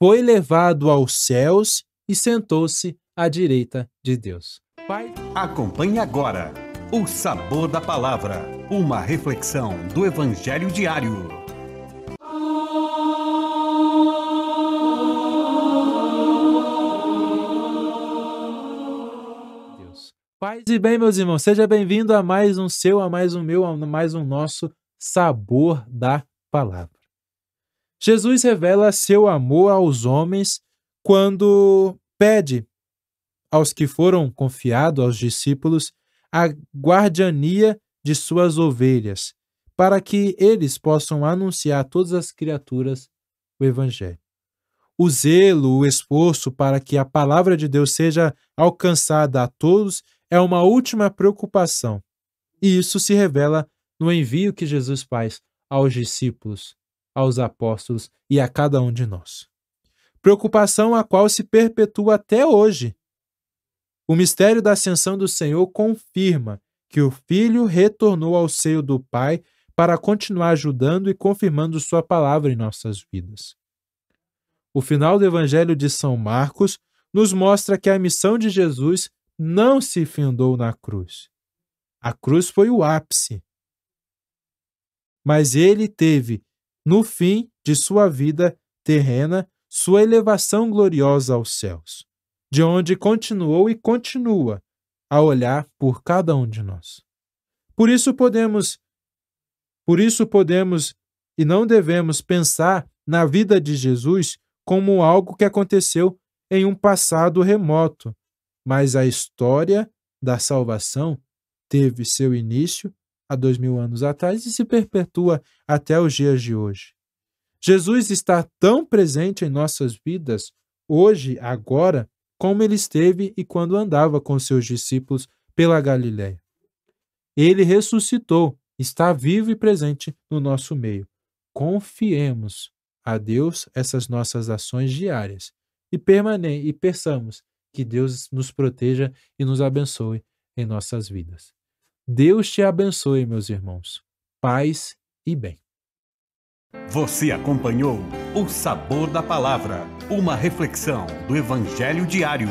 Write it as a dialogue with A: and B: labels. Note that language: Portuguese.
A: foi levado aos céus e sentou-se à direita de Deus. Pai... Acompanhe agora o Sabor da Palavra, uma reflexão do Evangelho diário. Paz e bem, meus irmãos, seja bem-vindo a mais um seu, a mais um meu, a mais um nosso Sabor da Palavra. Jesus revela seu amor aos homens quando pede aos que foram confiados aos discípulos a guardiania de suas ovelhas, para que eles possam anunciar a todas as criaturas o Evangelho. O zelo, o esforço para que a palavra de Deus seja alcançada a todos é uma última preocupação. E isso se revela no envio que Jesus faz aos discípulos, aos apóstolos e a cada um de nós. Preocupação a qual se perpetua até hoje. O mistério da ascensão do Senhor confirma que o Filho retornou ao seio do Pai para continuar ajudando e confirmando Sua palavra em nossas vidas. O final do Evangelho de São Marcos nos mostra que a missão de Jesus não se findou na cruz. A cruz foi o ápice. Mas ele teve no fim de sua vida terrena, sua elevação gloriosa aos céus, de onde continuou e continua a olhar por cada um de nós. Por isso podemos por isso podemos e não devemos pensar na vida de Jesus como algo que aconteceu em um passado remoto, mas a história da salvação teve seu início há dois mil anos atrás e se perpetua até os dias de hoje. Jesus está tão presente em nossas vidas, hoje, agora, como ele esteve e quando andava com seus discípulos pela Galiléia. Ele ressuscitou, está vivo e presente no nosso meio. Confiemos a Deus essas nossas ações diárias e permane e peçamos que Deus nos proteja e nos abençoe em nossas vidas. Deus te abençoe, meus irmãos. Paz e bem. Você acompanhou O Sabor da Palavra, uma reflexão do Evangelho diário